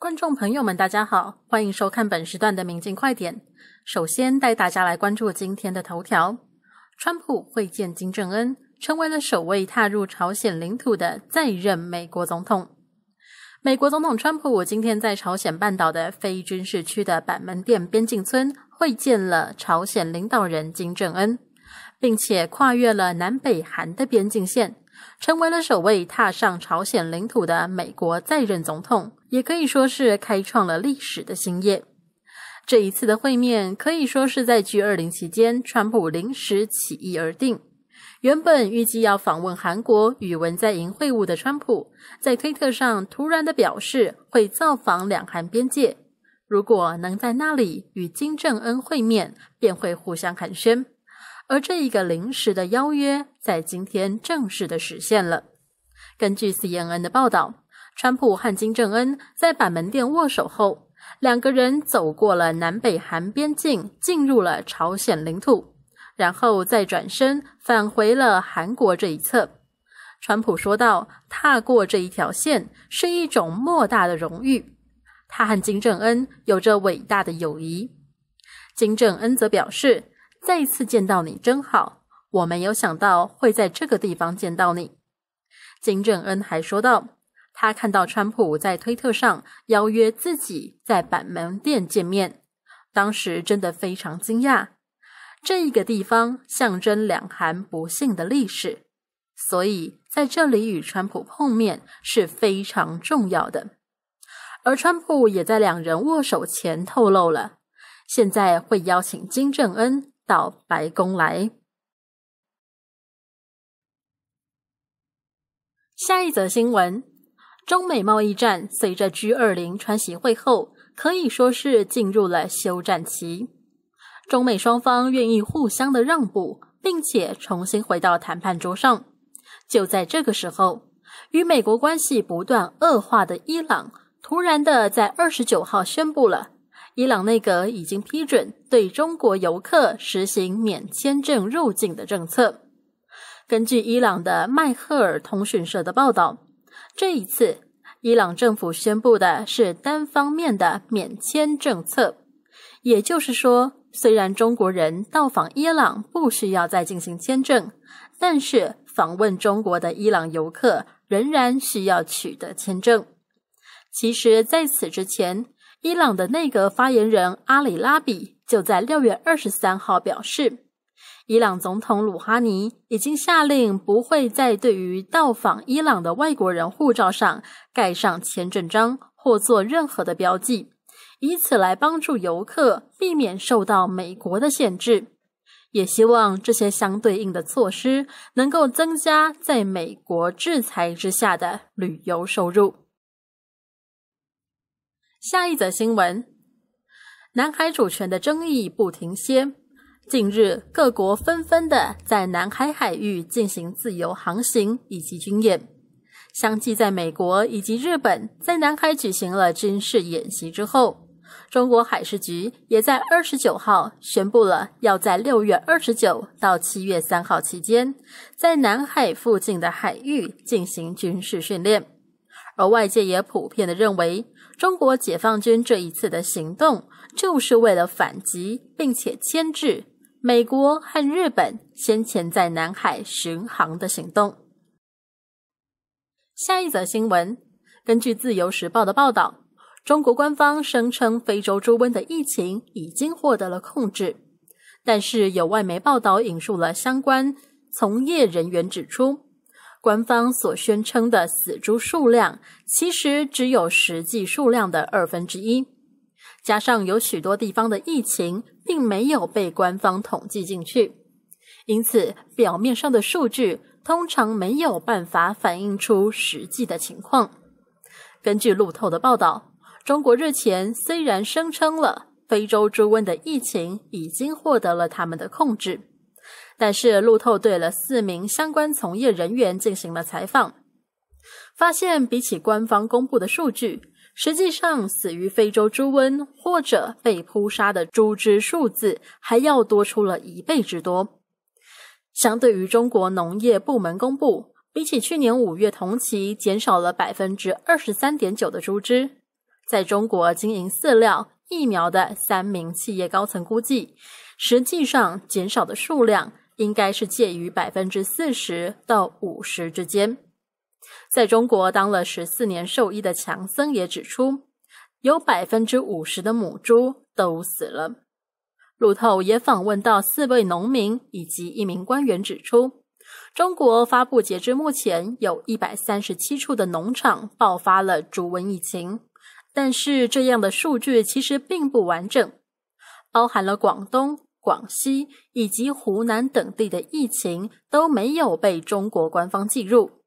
观众朋友们，大家好，欢迎收看本时段的《明镜快点》。首先带大家来关注今天的头条：川普会见金正恩，成为了首位踏入朝鲜领土的在任美国总统。美国总统川普今天在朝鲜半岛的非军事区的板门店边境村会见了朝鲜领导人金正恩，并且跨越了南北韩的边境线，成为了首位踏上朝鲜领土的美国在任总统。也可以说是开创了历史的新页。这一次的会面可以说是在 G 二零期间，川普临时起意而定。原本预计要访问韩国与文在寅会晤的川普，在推特上突然的表示会造访两韩边界，如果能在那里与金正恩会面，便会互相寒暄。而这一个临时的邀约，在今天正式的实现了。根据 CNN 的报道。川普和金正恩在板门店握手后，两个人走过了南北韩边境，进入了朝鲜领土，然后再转身返回了韩国这一侧。川普说道：“踏过这一条线是一种莫大的荣誉。”他和金正恩有着伟大的友谊。金正恩则表示：“再次见到你真好，我没有想到会在这个地方见到你。”金正恩还说道。他看到川普在推特上邀约自己在板门店见面，当时真的非常惊讶。这一个地方象征两韩不幸的历史，所以在这里与川普碰面是非常重要的。而川普也在两人握手前透露了，现在会邀请金正恩到白宫来。下一则新闻。中美贸易战随着 G 二零川行会后，可以说是进入了休战期。中美双方愿意互相的让步，并且重新回到谈判桌上。就在这个时候，与美国关系不断恶化的伊朗，突然的在二十九号宣布了，伊朗内阁已经批准对中国游客实行免签证入境的政策。根据伊朗的迈赫尔通讯社的报道。这一次，伊朗政府宣布的是单方面的免签政策，也就是说，虽然中国人到访伊朗不需要再进行签证，但是访问中国的伊朗游客仍然需要取得签证。其实，在此之前，伊朗的内阁发言人阿里拉比就在六月二十三号表示。伊朗总统鲁哈尼已经下令，不会在对于到访伊朗的外国人护照上盖上签证章或做任何的标记，以此来帮助游客避免受到美国的限制。也希望这些相对应的措施能够增加在美国制裁之下的旅游收入。下一则新闻：南海主权的争议不停歇。近日，各国纷纷的在南海海域进行自由航行以及军演。相继在美国以及日本在南海举行了军事演习之后，中国海事局也在二十九号宣布了要在六月二十九到七月三号期间，在南海附近的海域进行军事训练。而外界也普遍的认为，中国解放军这一次的行动就是为了反击，并且牵制。美国和日本先前在南海巡航的行动。下一则新闻，根据《自由时报》的报道，中国官方声称非洲猪瘟的疫情已经获得了控制，但是有外媒报道引述了相关从业人员指出，官方所宣称的死猪数量其实只有实际数量的二分之一。加上有许多地方的疫情并没有被官方统计进去，因此表面上的数据通常没有办法反映出实际的情况。根据路透的报道，中国日前虽然声称了非洲猪瘟的疫情已经获得了他们的控制，但是路透对了四名相关从业人员进行了采访，发现比起官方公布的数据。实际上，死于非洲猪瘟或者被扑杀的猪只数字还要多出了一倍之多。相对于中国农业部门公布，比起去年五月同期减少了百分之二十三点九的猪只。在中国经营饲料、疫苗的三名企业高层估计，实际上减少的数量应该是介于百分之四十到五十之间。在中国当了十四年兽医的强森也指出，有百分之五十的母猪都死了。路透也访问到四位农民以及一名官员，指出中国发布截至目前有一百三十七处的农场爆发了猪瘟疫情，但是这样的数据其实并不完整，包含了广东、广西以及湖南等地的疫情都没有被中国官方记入。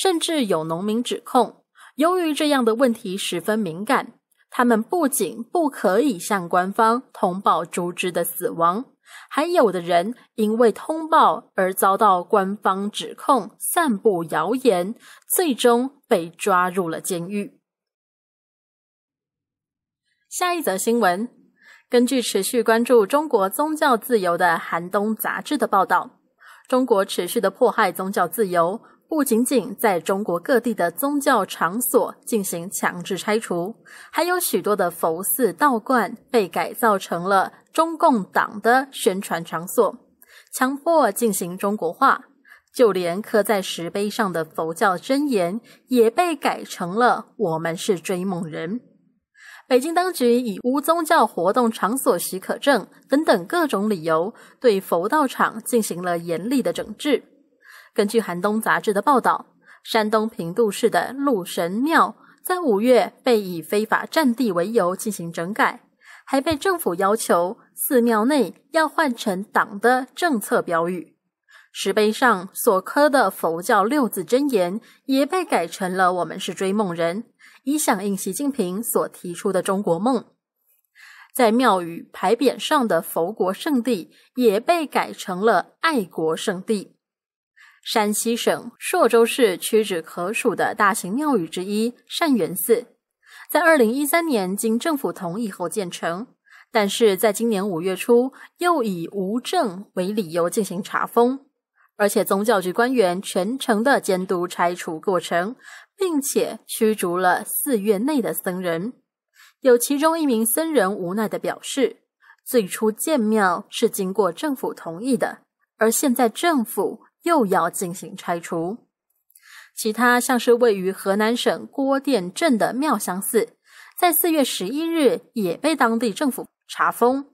甚至有农民指控，由于这样的问题十分敏感，他们不仅不可以向官方通报猪只的死亡，还有的人因为通报而遭到官方指控散布谣言，最终被抓入了监狱。下一则新闻，根据持续关注中国宗教自由的《寒冬》杂志的报道，中国持续的迫害宗教自由。不仅仅在中国各地的宗教场所进行强制拆除，还有许多的佛寺道观被改造成了中共党的宣传场所，强迫进行中国化。就连刻在石碑上的佛教真言也被改成了“我们是追梦人”。北京当局以无宗教活动场所许可证等等各种理由，对佛道场进行了严厉的整治。根据《寒冬》杂志的报道，山东平度市的鹿神庙在五月被以非法占地为由进行整改，还被政府要求寺庙内要换成党的政策标语，石碑上所刻的佛教六字真言也被改成了“我们是追梦人”，以响应习近平所提出的中国梦。在庙宇牌匾上的“佛国圣地”也被改成了“爱国圣地”。山西省朔州市屈指可数的大型庙宇之一善缘寺，在二零一三年经政府同意后建成，但是在今年五月初又以无证为理由进行查封，而且宗教局官员全程的监督拆除过程，并且驱逐了寺院内的僧人。有其中一名僧人无奈的表示，最初建庙是经过政府同意的，而现在政府。又要进行拆除。其他像是位于河南省郭店镇的妙香寺，在四月十一日也被当地政府查封。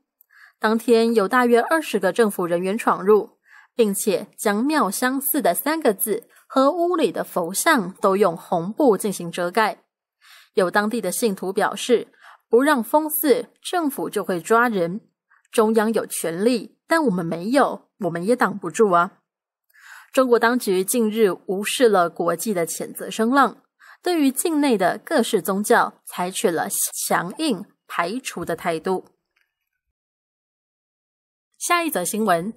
当天有大约二十个政府人员闯入，并且将妙香寺的三个字和屋里的佛像都用红布进行遮盖。有当地的信徒表示：“不让封寺，政府就会抓人。中央有权力，但我们没有，我们也挡不住啊。”中国当局近日无视了国际的谴责声浪，对于境内的各式宗教采取了强硬排除的态度。下一则新闻，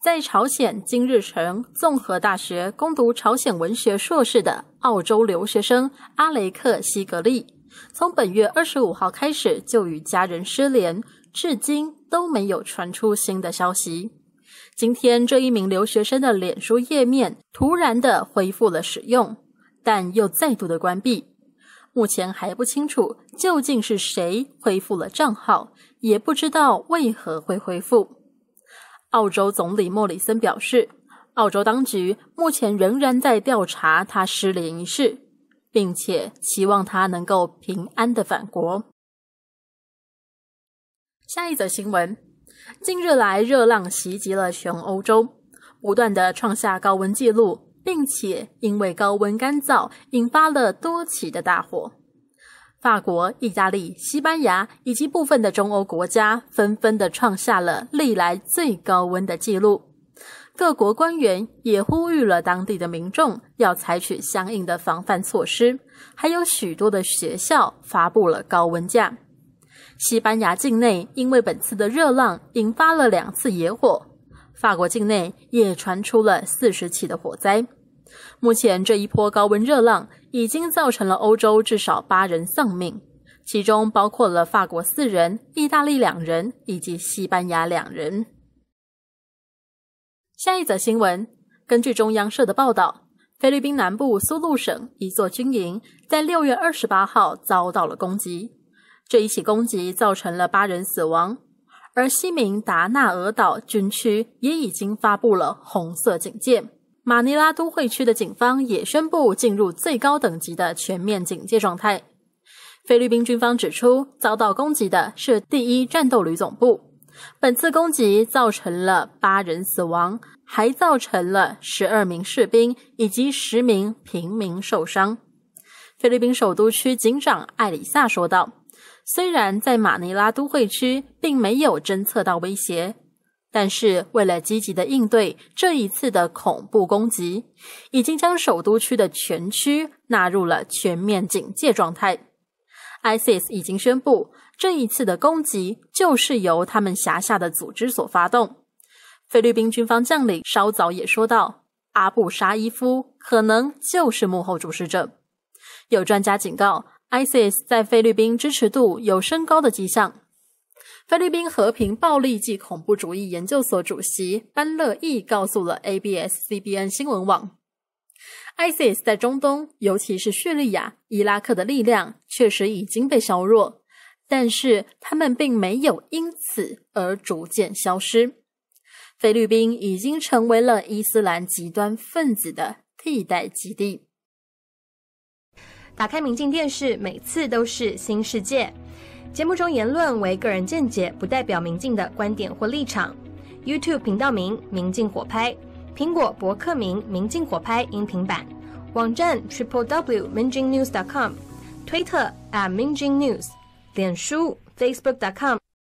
在朝鲜金日成综合大学攻读朝鲜文学硕士的澳洲留学生阿雷克西格利，从本月二十五号开始就与家人失联，至今都没有传出新的消息。今天，这一名留学生的脸书页面突然的恢复了使用，但又再度的关闭。目前还不清楚究竟是谁恢复了账号，也不知道为何会恢复。澳洲总理莫里森表示，澳洲当局目前仍然在调查他失联一事，并且希望他能够平安的返国。下一则新闻。近日来，热浪袭击了全欧洲，不断的创下高温纪录，并且因为高温干燥，引发了多起的大火。法国、意大利、西班牙以及部分的中欧国家纷纷的创下了历来最高温的纪录。各国官员也呼吁了当地的民众要采取相应的防范措施，还有许多的学校发布了高温假。西班牙境内因为本次的热浪引发了两次野火，法国境内也传出了四十起的火灾。目前这一波高温热浪已经造成了欧洲至少八人丧命，其中包括了法国四人、意大利两人以及西班牙两人。下一则新闻，根据中央社的报道，菲律宾南部苏禄省一座军营在六月二十八号遭到了攻击。这一起攻击造成了八人死亡，而西明达纳尔岛军区也已经发布了红色警戒。马尼拉都会区的警方也宣布进入最高等级的全面警戒状态。菲律宾军方指出，遭到攻击的是第一战斗旅总部。本次攻击造成了八人死亡，还造成了十二名士兵以及十名平民受伤。菲律宾首都区警长艾里萨说道。虽然在马尼拉都会区并没有侦测到威胁，但是为了积极的应对这一次的恐怖攻击，已经将首都区的全区纳入了全面警戒状态。ISIS 已经宣布，这一次的攻击就是由他们辖下的组织所发动。菲律宾军方将领稍早也说到，阿布沙伊夫可能就是幕后主使者。有专家警告。ISIS 在菲律宾支持度有升高的迹象。菲律宾和平暴力暨恐怖主义研究所主席班乐义告诉了 ABS-CBN 新闻网，ISIS 在中东，尤其是叙利亚、伊拉克的力量确实已经被削弱，但是他们并没有因此而逐渐消失。菲律宾已经成为了伊斯兰极端分子的替代基地。打开明镜电视，每次都是新世界。节目中言论为个人见解，不代表明镜的观点或立场。YouTube 频道名：明镜火拍；苹果博客名：明镜火拍音频版；网站：triplew.mingjingnews.com；推特：@mingjingnews；脸书：facebook.com。